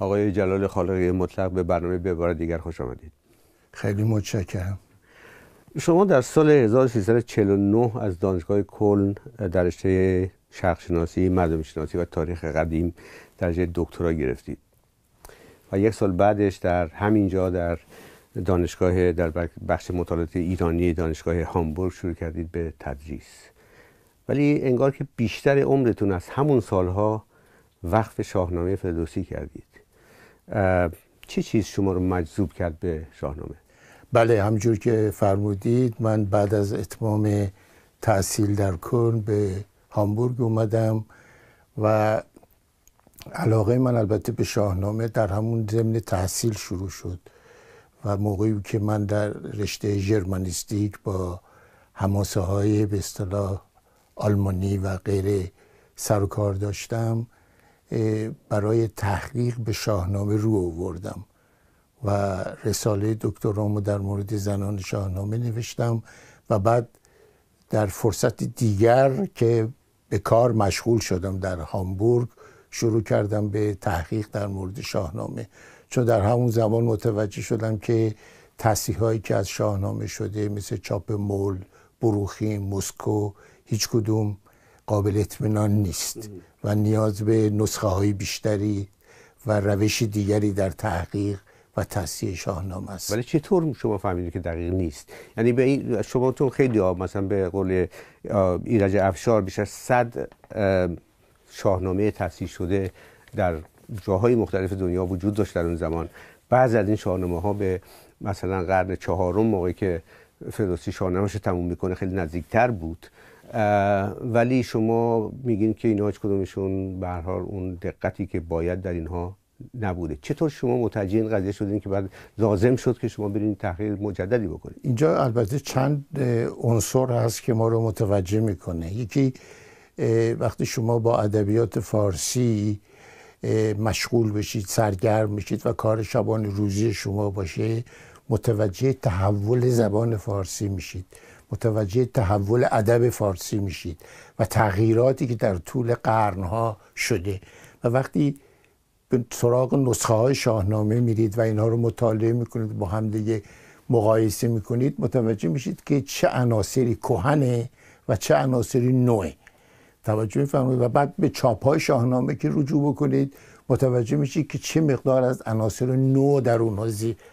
آقای جلال خالقی مطلق به برنامه به بار دیگر خوش آمدید خیلی متشکرم شما در سال 1349 از دانشگاه کلن در رشته شرقشناسی، شناسی، شناسی و تاریخ قدیم درجه دکترا گرفتید و یک سال بعدش در همینجا در دانشگاه در بخش مطالعات ایرانی دانشگاه هامبورگ شروع کردید به تدریس ولی انگار که بیشتر عمرتون از همون سالها وقف شاهنامه فردوسی کردید چه چیز شما رو مجذوب کرد به شاهنامه بله همجور که فرمودید من بعد از اتمام تحصیل در کرن به هامبورگ اومدم و علاقه من البته به شاهنامه در همون ضمن تحصیل شروع شد و موقعی که من در رشته جرمنیستیک با هماسه های به اصطلاح آلمانی و غیره سر و داشتم برای تحقیق به شاهنامه رو آوردم و رساله دکترامو در مورد زنان شاهنامه نوشتم و بعد در فرصت دیگر که به کار مشغول شدم در هامبورگ شروع کردم به تحقیق در مورد شاهنامه چون در همون زمان متوجه شدم که تصیح هایی که از شاهنامه شده مثل چاپ مول، بروخی، مسکو هیچ کدوم قابل اطمینان نیست و نیاز به نسخه های بیشتری و روش دیگری در تحقیق و تصحیح شاهنامه است ولی چطور شما فهمیدید که دقیق نیست یعنی به این شما تو خیلی ها مثلا به قول ایرج افشار بیش از 100 شاهنامه تصحیح شده در جاهای مختلف دنیا وجود داشت در اون زمان بعض از این شاهنامه ها به مثلا قرن چهارم موقعی که فردوسی شاهنامهش تموم میکنه خیلی نزدیکتر بود ولی شما میگین که اینها هیچ کدومشون به اون دقتی که باید در اینها نبوده چطور شما متوجه این قضیه شدین که بعد لازم شد که شما برین تحقیق مجددی بکنید اینجا البته چند عنصر هست که ما رو متوجه میکنه یکی وقتی شما با ادبیات فارسی مشغول بشید سرگرم میشید و کار شبان روزی شما باشه متوجه تحول زبان فارسی میشید متوجه تحول ادب فارسی میشید و تغییراتی که در طول قرنها شده و وقتی به سراغ نسخه های شاهنامه میرید و اینها رو مطالعه میکنید با هم دیگه مقایسه میکنید متوجه میشید که چه عناصری کهنه و چه عناصری نوعه توجه میفرمایید و بعد به چاپ های شاهنامه که رجوع بکنید متوجه میشید که چه مقدار از عناصر نو در اونها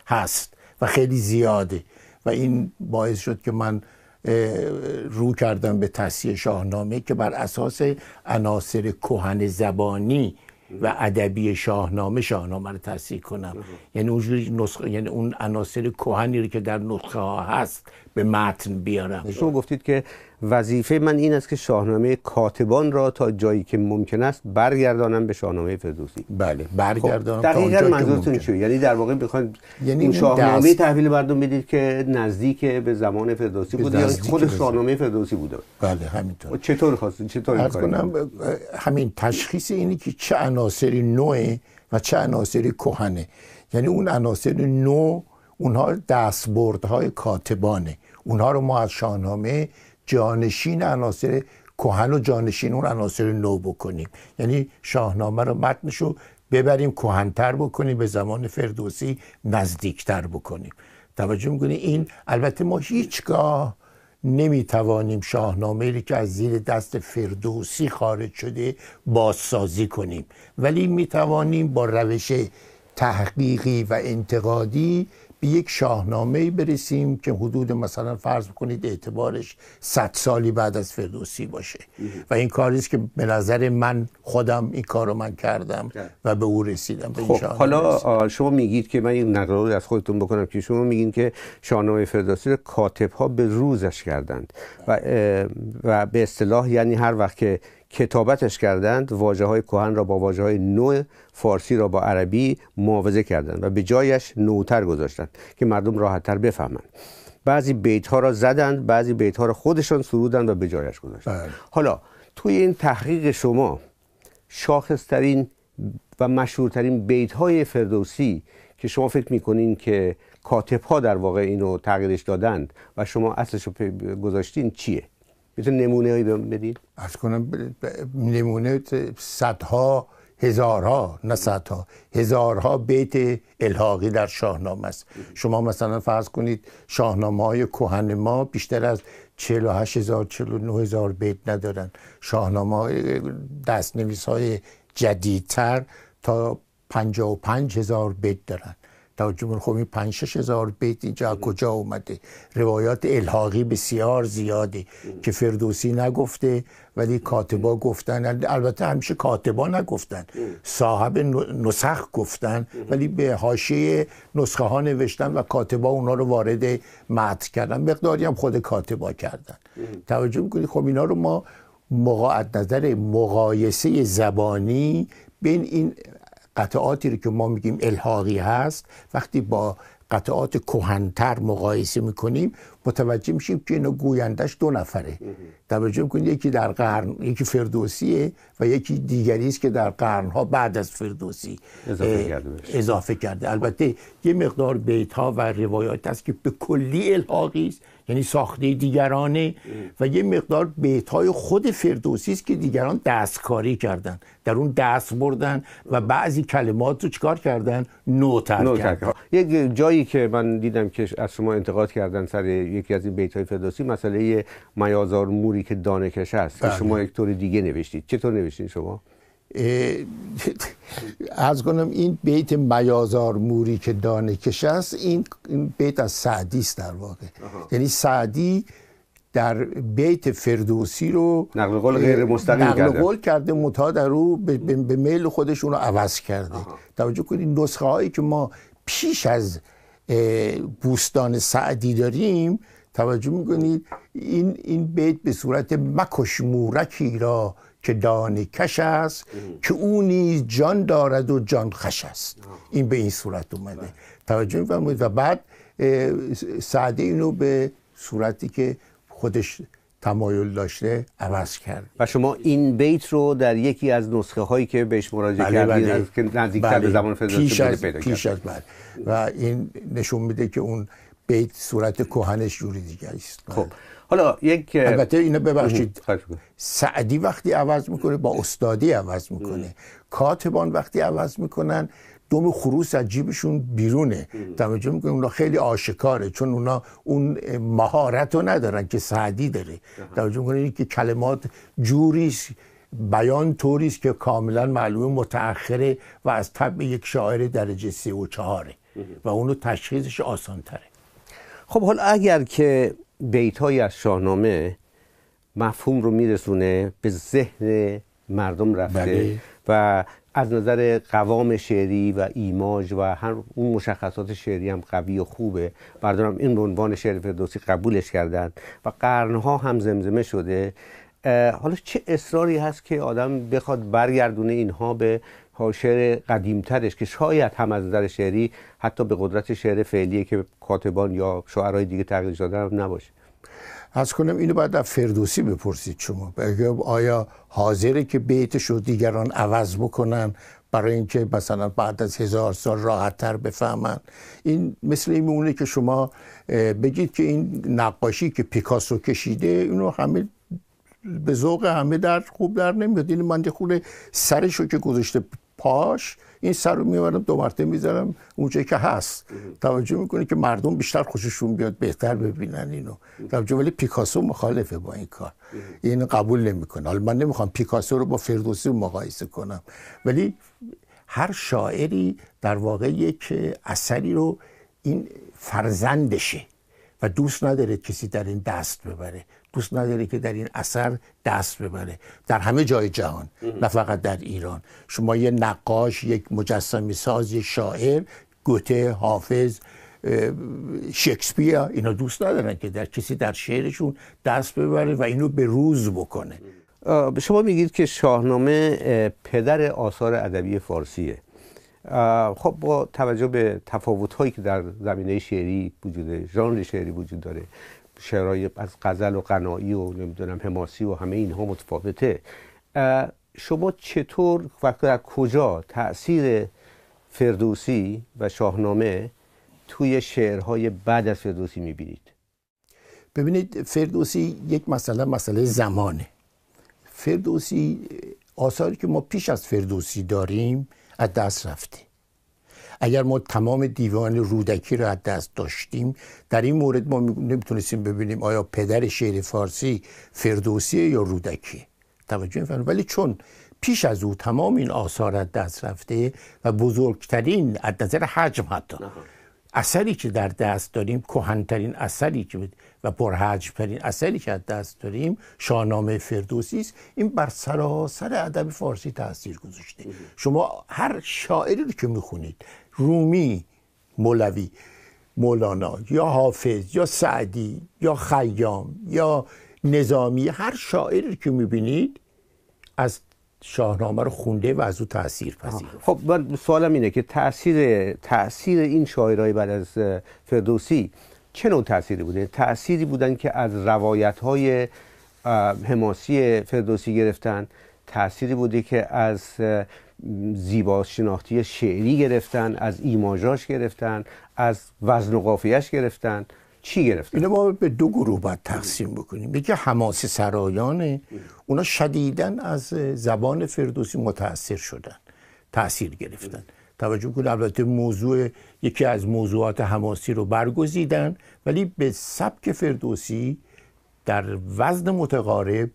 هست و خیلی زیاده و این باعث شد که من رو کردم به تصحیح شاهنامه که بر اساس عناصر کهن زبانی و ادبی شاهنامه شاهنامه رو تصحیح کنم یعنی اون نسخه یعنی اون عناصر کهنی رو که در نسخه ها هست به متن بیارم شما گفتید که وظیفه من این است که شاهنامه کاتبان را تا جایی که ممکن است برگردانم به شاهنامه فردوسی بله خب، برگردانم خب دقیقا منظورتون چیه یعنی در واقع بخواید یعنی این شاهنامه دست... تحویل مردم بدید که نزدیک به زمان فردوسی بود یعنی خود شاهنامه فردوسی بوده بله همینطور خب، چطور خواستین چطور کنم همین تشخیص اینه که چه عناصری نو و چه عناصری کهنه یعنی اون عناصر نو اونها دستبردهای کاتبانه اونها رو ما از شاهنامه جانشین عناصر کهن و جانشین اون عناصر نو بکنیم یعنی شاهنامه رو متنش رو ببریم کهنتر بکنیم به زمان فردوسی نزدیکتر بکنیم توجه میکنی این البته ما هیچگاه نمیتوانیم شاهنامه ای که از زیر دست فردوسی خارج شده بازسازی کنیم ولی میتوانیم با روش تحقیقی و انتقادی به یک شاهنامه برسیم که حدود مثلا فرض کنید اعتبارش 100 سالی بعد از فردوسی باشه و این کاری است که به نظر من خودم این کارو من کردم و به او رسیدم به خب حالا شما میگید که من این نقل از خودتون بکنم که شما میگین که شاهنامه فردوسی رو کاتب ها به روزش کردند و و به اصطلاح یعنی هر وقت که کتابتش کردند واجه های کوهن را با واجه های نو فارسی را با عربی معاوضه کردند و به جایش نوتر گذاشتند که مردم راحتتر بفهمند بعضی بیت ها را زدند بعضی بیت ها را خودشان سرودند و به جایش گذاشتند بله. حالا توی این تحقیق شما شاخصترین و مشهورترین بیت های فردوسی که شما فکر میکنین که کاتب ها در واقع اینو تغییرش دادند و شما اصلش رو گذاشتین چیه؟ میتونید نمونه هایی بدید از کنم نمونه صدها هزارها نه صدها هزارها بیت الحاقی در شاهنامه است شما مثلا فرض کنید شاهنامه های کهن ما بیشتر از 48 هزار 49 هزار بیت ندارن شاهنامه های دستنویس های جدیدتر تا 55 هزار بیت دارن توجه خب این پنج شش هزار بیت اینجا کجا اومده روایات الحاقی بسیار زیاده که فردوسی نگفته ولی کاتبا گفتن البته همیشه کاتبا نگفتن صاحب نسخ گفتن ولی به حاشیه نسخه ها نوشتن و کاتبا اونا رو وارد متن کردن مقداری هم خود کاتبا کردن توجه میکنی خب اینا رو ما مقاعد نظر مقایسه زبانی بین این قطعاتی رو که ما میگیم الحاقی هست وقتی با قطعات کهنتر مقایسه میکنیم متوجه میشیم که اینو گویندش دو نفره توجه کنید یکی در قرن یکی فردوسیه و یکی دیگری است که در قرنها بعد از فردوسی اضافه کرده, اضافه کرده. البته یه مقدار بیت ها و روایات هست که به کلی الحاقی است یعنی ساخته دیگرانه و یه مقدار بیت های خود فردوسی است که دیگران دستکاری کردن در اون دست بردن و بعضی کلمات رو چکار کردن نوتر, نوتر کردن یک جایی که من دیدم که از شما انتقاد کردن سر یکی از این بیت های فردوسی مسئله میازار موری که دانه کش است که بله. شما یک طور دیگه نوشتید چطور نوشتین شما از کنم این بیت میازار موری که دانه کش است این بیت از سعدی است در واقع یعنی سعدی در بیت فردوسی رو نقل قول غیر مستقیم نقل کرده قول کرده متا در رو به میل خودشون رو عوض کرده توجه کنید نسخه هایی که ما پیش از بوستان سعدی داریم توجه میکنید این این بیت به صورت مکش مورکی را که دانه کش است که او نیز جان دارد و جان خش است این به این صورت اومده توجه میفرمایید و بعد سعدی اینو به صورتی که خودش تمایل داشته عوض کرد و شما این بیت رو در یکی از نسخه هایی که بهش مراجعه بله کردید بله. که به بله. زمان پیش از بعد و این نشون میده که اون بیت صورت کهنش جوری دیگه است خب حالا یک البته اینو ببخشید سعدی وقتی عوض میکنه با استادی عوض میکنه کاتبان وقتی عوض میکنن دوم خروس از جیبشون بیرونه توجه میکنه اونا خیلی آشکاره چون اونا اون مهارت رو ندارن که سعدی داره توجه میکنه که کلمات جوریست بیان توریست که کاملا معلوم متأخره و از طب یک شاعر درجه سه و چهاره و اونو تشخیصش آسان تره خب حالا اگر که بیت از شاهنامه مفهوم رو میرسونه به ذهن مردم رفته بله. و از نظر قوام شعری و ایماج و هر اون مشخصات شعری هم قوی و خوبه بردارم این به عنوان شعر فردوسی قبولش کردن و قرنها هم زمزمه شده حالا چه اصراری هست که آدم بخواد برگردونه اینها به شعر قدیمترش که شاید هم از نظر شعری حتی به قدرت شعر فعلیه که کاتبان یا شعرهای دیگه تغییر دادن نباشه از کنم اینو باید از فردوسی بپرسید شما آیا حاضره که بیتش رو دیگران عوض بکنن برای اینکه مثلا بعد از هزار سال راحتتر بفهمن این مثل این میمونه که شما بگید که این نقاشی که پیکاسو کشیده اینو همه به ذوق همه در خوب در نمیاد این یعنی من خود سرش رو که گذاشته پاش این سر رو میبرم دو مرتبه میذارم اونجایی که هست توجه میکنه که مردم بیشتر خوششون بیاد بهتر ببینن اینو توجه ولی پیکاسو مخالفه با این کار این یعنی قبول نمیکنه حالا من نمیخوام پیکاسو رو با فردوسی مقایسه کنم ولی هر شاعری در واقع یک اثری رو این فرزندشه و دوست نداره کسی در این دست ببره دوست نداره که در این اثر دست ببره در همه جای جهان نه فقط در ایران شما یه نقاش یک مجسمی ساز یک شاعر گوته حافظ شکسپیر اینا دوست ندارن که در کسی در شعرشون دست ببره و اینو به روز بکنه شما میگید که شاهنامه پدر آثار ادبی فارسیه خب با توجه به تفاوت که در زمینه شعری وجود ژانر شعری وجود داره شعرهای از غزل و قنایی و نمیدونم حماسی و همه اینها متفاوته شما چطور و در کجا تاثیر فردوسی و شاهنامه توی شعرهای بعد از فردوسی میبینید ببینید فردوسی یک مسئله مسئله زمانه فردوسی آثاری که ما پیش از فردوسی داریم از دست رفته اگر ما تمام دیوان رودکی را از دست داشتیم در این مورد ما نمیتونستیم ببینیم آیا پدر شعر فارسی فردوسی یا رودکی توجه میفرم ولی چون پیش از او تمام این آثار از دست رفته و بزرگترین از نظر حجم حتی اثری که در دست داریم کهنترین اثری که و پرحجمترین اثری که از دست داریم شاهنامه فردوسی است این بر سراسر ادب فارسی تاثیر گذاشته شما هر شاعری رو که میخونید رومی مولوی مولانا یا حافظ یا سعدی یا خیام یا نظامی هر شاعری که میبینید از شاهنامه رو خونده و از او تاثیر پذیر خب من سوالم اینه که تاثیر تاثیر این شاعرای بعد از فردوسی چه نوع تأثیری بوده؟ تأثیری بودن که از روایت های حماسی فردوسی گرفتن تأثیری بوده که از زیبا شناختی شعری گرفتن از ایماژاش گرفتن از وزن و قافیهش گرفتن چی گرفتن؟ اینو ما به دو گروه باید تقسیم بکنیم یکی حماس سرایانه اونا شدیدن از زبان فردوسی متاثر شدن تاثیر گرفتن توجه کنید البته موضوع یکی از موضوعات حماسی رو برگزیدن ولی به سبک فردوسی در وزن متقارب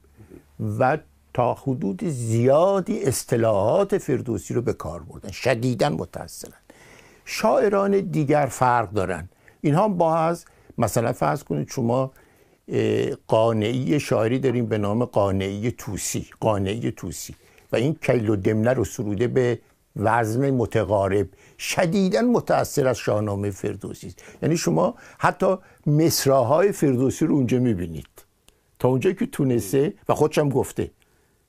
و تا حدود زیادی اصطلاحات فردوسی رو به کار بردن شدیدا متأثرن شاعران دیگر فرق دارن اینها با از مثلا فرض کنید شما قانعی شاعری داریم به نام قانعی توسی قانعی توسی و این کل و دمنه رو سروده به وزن متقارب شدیدا متاثر از شاهنامه فردوسی است یعنی شما حتی مصراهای فردوسی رو اونجا میبینید تا اونجا که تونسته و خودشم گفته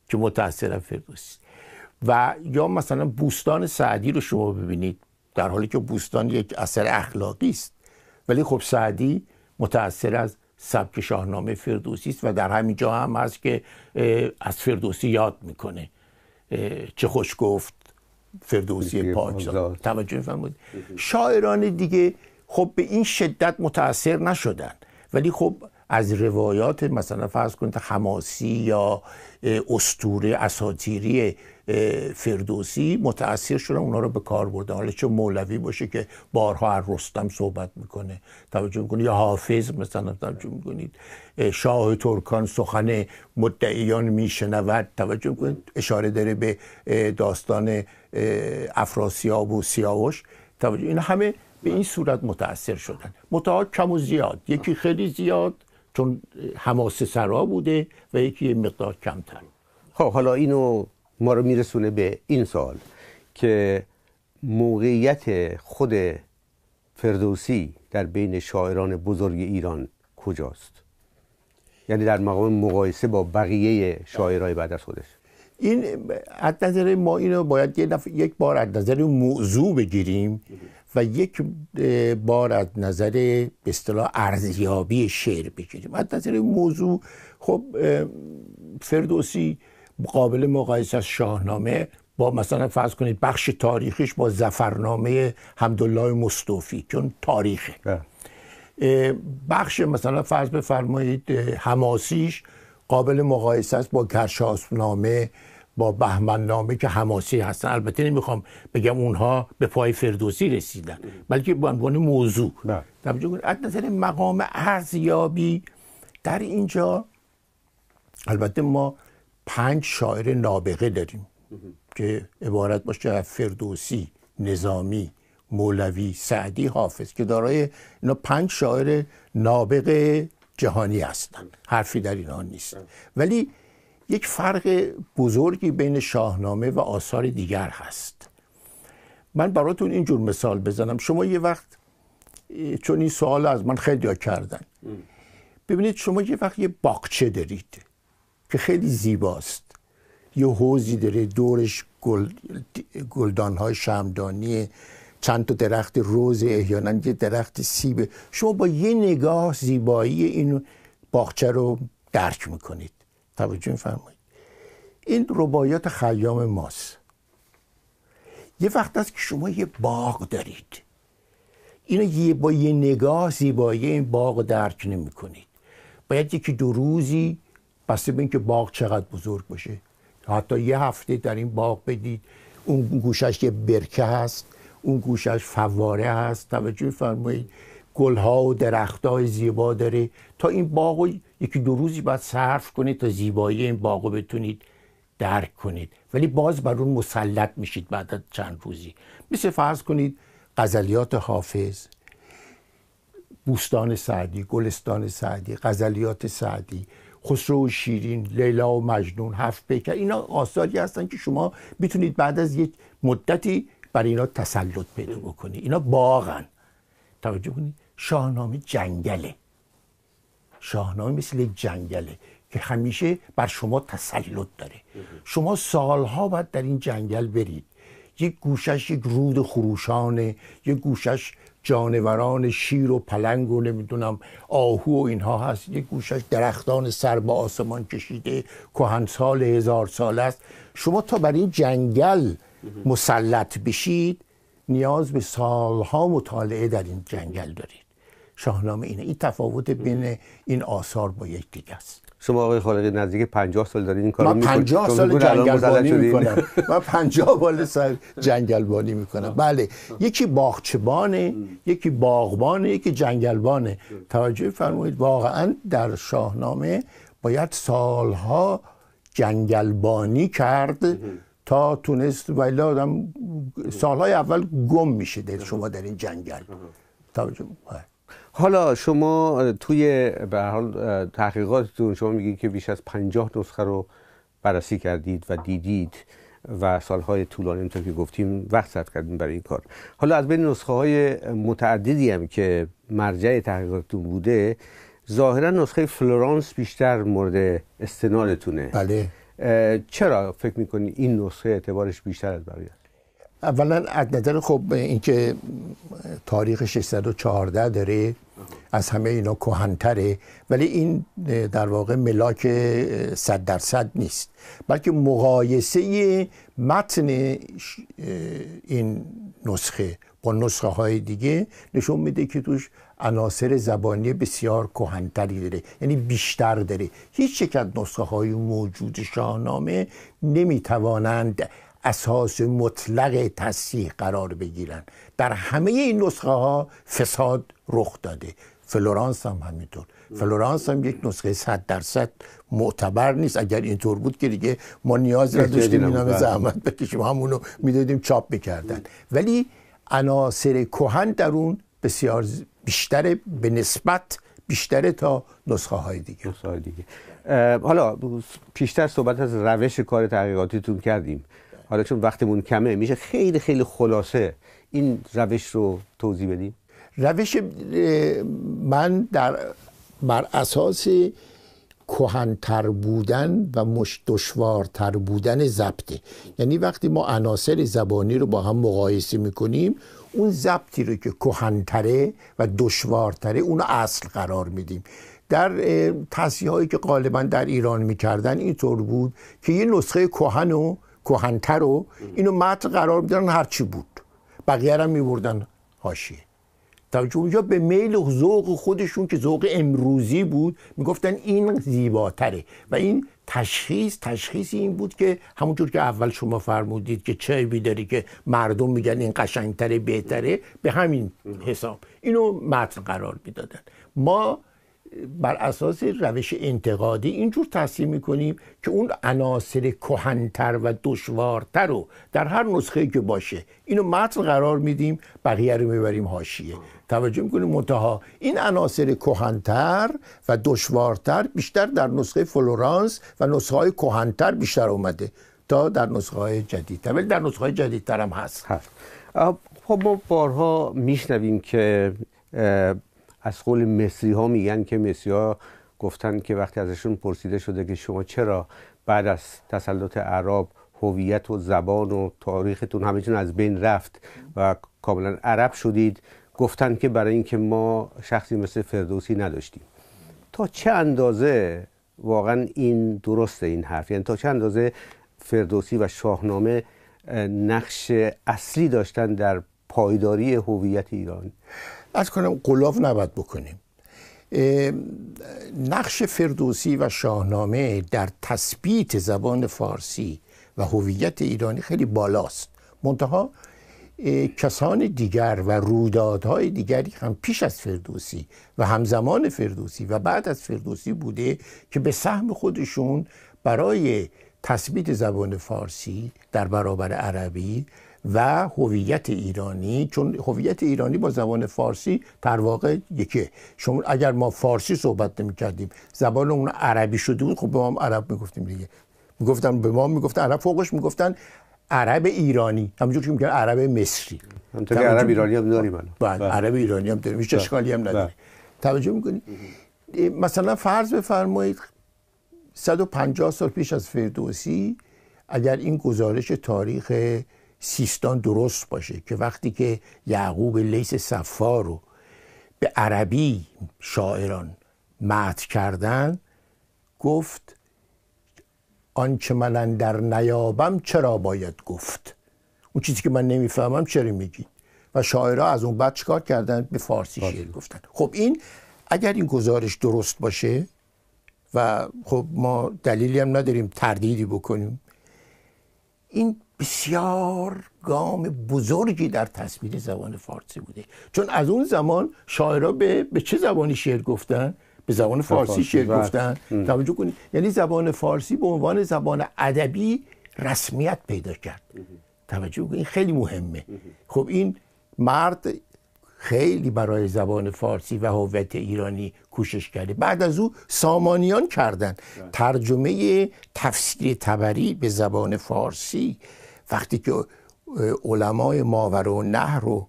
که از فردوسی و یا مثلا بوستان سعدی رو شما ببینید در حالی که بوستان یک اثر اخلاقی است ولی خب سعدی متاثر از سبک شاهنامه فردوسی است و در همین جا هم هست که از فردوسی یاد میکنه چه خوش گفت فردوسی پاکزاد توجه فرمودید شاعران دیگه خب به این شدت متاثر نشدن ولی خب از روایات مثلا فرض کنید حماسی یا استوره اساتیری فردوسی متاثر شدن اونا رو به کار بردن حالا چه مولوی باشه که بارها از رستم صحبت میکنه توجه کنید یا حافظ مثلا توجه میکنید شاه ترکان سخن مدعیان میشنود توجه میکنید اشاره داره به داستان افراسیاب و سیاوش توجه این همه به این صورت متاثر شدن متعاد کم و زیاد یکی خیلی زیاد چون حماسه سرا بوده و یکی مقدار کمتر خب حالا اینو ما رو میرسونه به این سال که موقعیت خود فردوسی در بین شاعران بزرگ ایران کجاست یعنی در مقام مقایسه با بقیه شاعرای بعد از خودش این از نظر ما اینو باید یک بار از نظر موضوع بگیریم و یک بار از نظر به اصطلاح ارزیابی شعر بگیریم از نظر موضوع خب فردوسی قابل مقایسه از شاهنامه با مثلا فرض کنید بخش تاریخیش با زفرنامه حمدالله مصطفی چون تاریخه بله. بخش مثلا فرض بفرمایید حماسیش قابل مقایسه است با کرشاسنامه با بهمن نامه که حماسی هستن البته نمیخوام بگم اونها به پای فردوسی رسیدن بلکه به عنوان موضوع توجه از نظر مقام ارزیابی در اینجا البته ما پنج شاعر نابغه داریم که عبارت باشه از فردوسی نظامی مولوی سعدی حافظ که دارای اینا پنج شاعر نابغه جهانی هستند حرفی در اینها نیست ولی یک فرق بزرگی بین شاهنامه و آثار دیگر هست من براتون اینجور مثال بزنم شما یه وقت چون این سوال از من خیلی کردن ببینید شما یه وقت یه باغچه دارید که خیلی زیباست یه حوزی داره دورش گل... گلدانهای شمدانی چند تا درخت روز احیانا یه درخت سیبه شما با یه نگاه زیبایی این باغچه رو درک میکنید توجه فرمایید این ربایات خیام ماست یه وقت است که شما یه باغ دارید اینو یه با یه نگاه زیبایی این باغ درک نمی کنید باید یکی دو روزی بسته به اینکه باغ چقدر بزرگ باشه حتی یه هفته در این باغ بدید اون گوشش یه برکه هست اون گوشش فواره هست توجه فرمایید گلها و درختای زیبا داره تا این باغ یکی دو روزی باید صرف کنید تا زیبایی این باغو بتونید درک کنید ولی باز بر اون مسلط میشید بعد از چند روزی مثل فرض کنید غزلیات حافظ بوستان سعدی گلستان سعدی غزلیات سعدی خسرو و شیرین لیلا و مجنون هفت پیکر اینا آثاری هستن که شما میتونید بعد از یک مدتی برای اینا تسلط پیدا بکنید اینا باغن توجه کنید شاهنامه جنگله شاهنامه مثل یک جنگله که همیشه بر شما تسلط داره شما سالها باید در این جنگل برید یک گوشش یک رود خروشانه یک گوشش جانوران شیر و پلنگ و نمیدونم آهو و اینها هست یک گوشش درختان سر به آسمان کشیده کهنسال هزار سال است شما تا برای جنگل مسلط بشید نیاز به سالها مطالعه در این جنگل دارید شاهنامه اینه این تفاوت بین این آثار با یک دیگه است شما آقای خالقی نزدیک 50 سال دارین این کارو میکنید من 50 سال جنگلبانی میکنم من 50 سال سال جنگلبانی میکنم بله یکی باغچبانه یکی باغبانه یکی جنگلبانه توجه فرمایید واقعا در شاهنامه باید سالها جنگلبانی کرد تا تونست ولی آدم سالهای اول گم میشه در شما در این جنگل توجه بله. حالا شما آره، توی به حال تحقیقاتتون شما میگید که بیش از پنجاه نسخه رو بررسی کردید و دیدید و سالهای طولانی تا که گفتیم وقت صرف کردیم برای این کار حالا از بین نسخه های متعددی هم که مرجع تحقیقاتتون بوده ظاهرا نسخه فلورانس بیشتر مورد استنادتونه بله چرا فکر میکنید این نسخه اعتبارش بیشتر از بقیه اولا از نظر خب اینکه تاریخ 614 داره از همه اینا کهنتره ولی این در واقع ملاک صد درصد نیست بلکه مقایسه متن این نسخه با نسخه های دیگه نشون میده که توش عناصر زبانی بسیار کهنتری داره یعنی بیشتر داره هیچ یک از نسخه های موجود شاهنامه نمیتوانند اساس مطلق تصحیح قرار بگیرن در همه این نسخه ها فساد رخ داده فلورانس هم همینطور فلورانس هم یک نسخه 100 درصد معتبر نیست اگر اینطور بود که دیگه ما نیاز نداشتیم این همه بله. زحمت بکشیم همونو میدادیم چاپ میکردن ولی عناصر کهن در اون بسیار بیشتر به نسبت بیشتره تا نسخه های دیگه نسخه های دیگه حالا پیشتر صحبت از روش کار تحقیقاتیتون کردیم حالا چون وقتمون کمه میشه خیلی خیلی خلاصه این روش رو توضیح بدیم روش من در بر اساس کهنتر بودن و دشوارتر بودن ضبطه یعنی وقتی ما عناصر زبانی رو با هم مقایسه میکنیم اون ضبطی رو که کهنتره و دشوارتره اون اصل قرار میدیم در تصیح هایی که غالبا در ایران میکردن اینطور بود که یه نسخه کهن رو کهنتر رو اینو متن قرار میدادن هرچی بود بقیه هم میبردن حاشیه توجه اونجا به میل ذوق خودشون که ذوق امروزی بود میگفتن این زیباتره و این تشخیص تشخیص این بود که همونجور که اول شما فرمودید که چه بیداری که مردم میگن این قشنگتره بهتره به همین حساب اینو متن قرار میدادن ما بر اساس روش انتقادی اینجور می میکنیم که اون عناصر کهنتر و دشوارتر رو در هر نسخه که باشه اینو متن قرار میدیم بقیه رو میبریم هاشیه توجه میکنیم منتها این عناصر کهنتر و دشوارتر بیشتر در نسخه فلورانس و نسخه های کهنتر بیشتر اومده تا در نسخه های جدید ولی در نسخه های جدیدتر هم هست خب ما بارها میشنویم که از قول مصری ها میگن که مصری ها گفتن که وقتی ازشون پرسیده شده که شما چرا بعد از تسلط عرب هویت و زبان و تاریختون همه از بین رفت و کاملا عرب شدید گفتن که برای اینکه ما شخصی مثل فردوسی نداشتیم تا چه اندازه واقعا این درسته این حرف یعنی تا چه اندازه فردوسی و شاهنامه نقش اصلی داشتن در پایداری هویت ایران از کنم قلاف نباید بکنیم نقش فردوسی و شاهنامه در تثبیت زبان فارسی و هویت ایرانی خیلی بالاست منتها کسان دیگر و رویدادهای دیگری هم پیش از فردوسی و همزمان فردوسی و بعد از فردوسی بوده که به سهم خودشون برای تثبیت زبان فارسی در برابر عربی و هویت ایرانی چون هویت ایرانی با زبان فارسی در واقع یکیه شما اگر ما فارسی صحبت نمی کردیم زبان اون عربی شده بود خب به ما هم عرب میگفتیم دیگه گفتن به ما گفتن عرب فوقش گفتن عرب ایرانی همونجور که میگن عرب مصری که عرب ایرانی هم داریم بله،, بله عرب ایرانی هم داریم هیچ بله. اشکالی هم نداره بله. توجه میکنی مثلا فرض بفرمایید 150 سال پیش از فردوسی اگر این گزارش تاریخ سیستان درست باشه که وقتی که یعقوب لیس صفا رو به عربی شاعران معت کردن گفت آنچه من در نیابم چرا باید گفت اون چیزی که من نمیفهمم چرا میگی و شاعرها از اون بعد چیکار کردن به فارسی شعر گفتن خب این اگر این گزارش درست باشه و خب ما دلیلی هم نداریم تردیدی بکنیم این بسیار گام بزرگی در تصویر زبان فارسی بوده چون از اون زمان شاعرها به, به چه زبانی شعر گفتن؟ به زبان فارسی شعر بله. گفتن توجه کنید یعنی زبان فارسی به عنوان زبان ادبی رسمیت پیدا کرد توجه کنید خیلی مهمه خب این مرد خیلی برای زبان فارسی و هویت ایرانی کوشش کرده بعد از او سامانیان کردند بله. ترجمه تفسیر تبری به زبان فارسی وقتی که علمای ماور و نهر و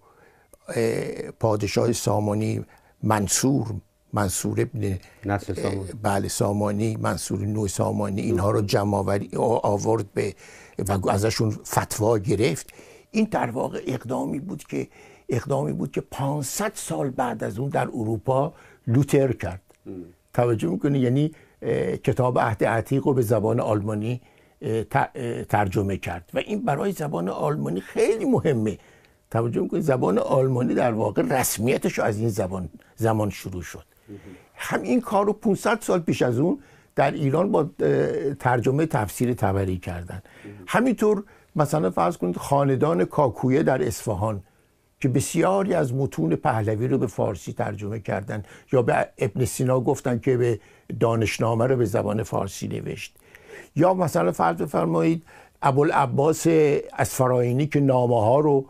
پادشاه سامانی منصور منصور ابن سامانی. بله سامانی منصور نو سامانی اینها رو جمع آورد به و ازشون فتوا گرفت این در واقع اقدامی بود که اقدامی بود که 500 سال بعد از اون در اروپا لوتر کرد توجه میکنه یعنی کتاب عهد عتیق رو به زبان آلمانی ترجمه کرد و این برای زبان آلمانی خیلی مهمه توجه میکنید زبان آلمانی در واقع رسمیتش از این زبان زمان شروع شد هم این کار رو 500 سال پیش از اون در ایران با ترجمه تفسیر تبری کردن همینطور مثلا فرض کنید خاندان کاکویه در اصفهان که بسیاری از متون پهلوی رو به فارسی ترجمه کردن یا به ابن سینا گفتن که به دانشنامه رو به زبان فارسی نوشت یا مثلا فرض بفرمایید ابوالعباس اسفراینی که نامه ها رو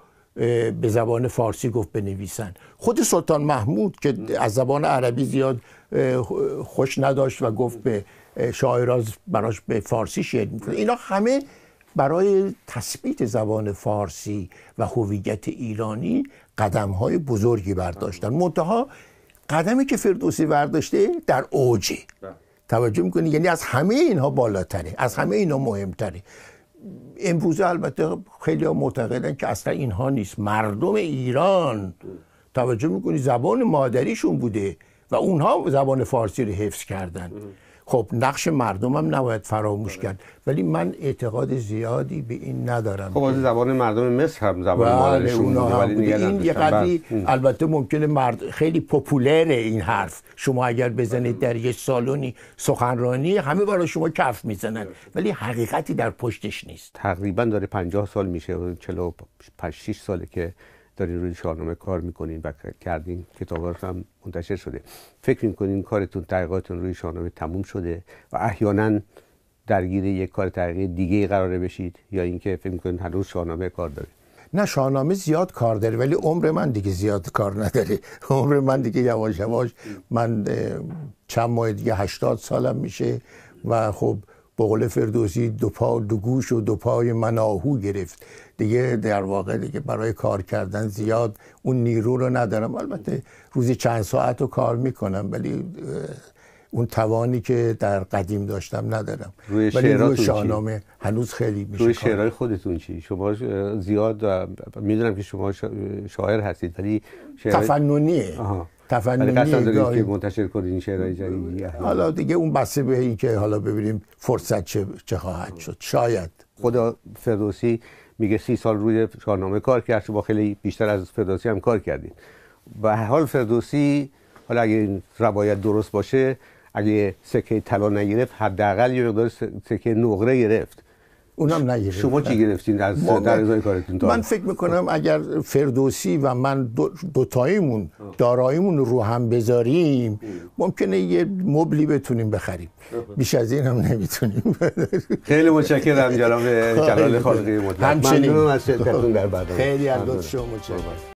به زبان فارسی گفت بنویسن خود سلطان محمود که از زبان عربی زیاد خوش نداشت و گفت به شاعراز براش به فارسی شعر میکنه اینا همه برای تثبیت زبان فارسی و هویت ایرانی قدم های بزرگی برداشتن منتها قدمی که فردوسی برداشته در اوجه بله. توجه میکنی یعنی از همه اینها بالاتره از همه اینها مهمتره امروز البته خیلی معتقدن که اصلا اینها نیست مردم ایران توجه میکنی زبان مادریشون بوده و اونها زبان فارسی رو حفظ کردن خب نقش مردم هم نباید فراموش بله. کرد ولی من اعتقاد زیادی به این ندارم خب از زبان مردم مصر هم زبان بله، مادرشون ولی این یه قدری بله. البته ممکنه مرد خیلی پوپولره این حرف شما اگر بزنید در یه سالونی سخنرانی همه برای شما کف میزنن ولی حقیقتی در پشتش نیست تقریبا داره 50 سال میشه 48 6 ساله که دارین روی شاهنامه کار میکنین و کردین کتابات هم منتشر شده فکر میکنین کارتون تحقیقاتون روی شاهنامه تموم شده و احیانا درگیر یک کار تحقیق دیگه قراره بشید یا اینکه فکر میکنین هنوز شاهنامه کار داره نه شاهنامه زیاد کار داره ولی عمر من دیگه زیاد کار نداره عمر من دیگه یواش یواش من چند ماه دیگه هشتاد سالم میشه و خب بقول فردوسی دو پا دو گوش و دو پای مناهو گرفت دیگه در واقع دیگه برای کار کردن زیاد اون نیرو رو ندارم البته روزی چند ساعت رو کار میکنم ولی اون توانی که در قدیم داشتم ندارم روی ولی روی شاهنامه هنوز خیلی میشه روی شعرهای خودتون چی شما زیاد میدونم که شما شاعر هستید ولی شعر... تفننیه تفننی قصد که منتشر کنید این شعرهای جدیدی حالا دیگه اون بسته به این که حالا ببینیم فرصت چه, چه خواهد شد شاید خدا فردوسی میگه سی سال روی شاهنامه کار کرد با خیلی بیشتر از فردوسی هم کار کردید و حال فردوسی حالا اگه این روایت درست باشه اگه سکه طلا نگرفت حداقل یه مقدار سکه نقره گرفت اونم نگیرید شما چی گرفتین از در ازای کارتون من فکر میکنم اگر فردوسی و من دو, داراییمون رو هم بذاریم ممکنه یه مبلی بتونیم بخریم بیش از این هم نمیتونیم خیلی متشکرم جناب جلال خالقی مطلق همچنین. از شرکتتون در خب. خیلی از شما متشکرم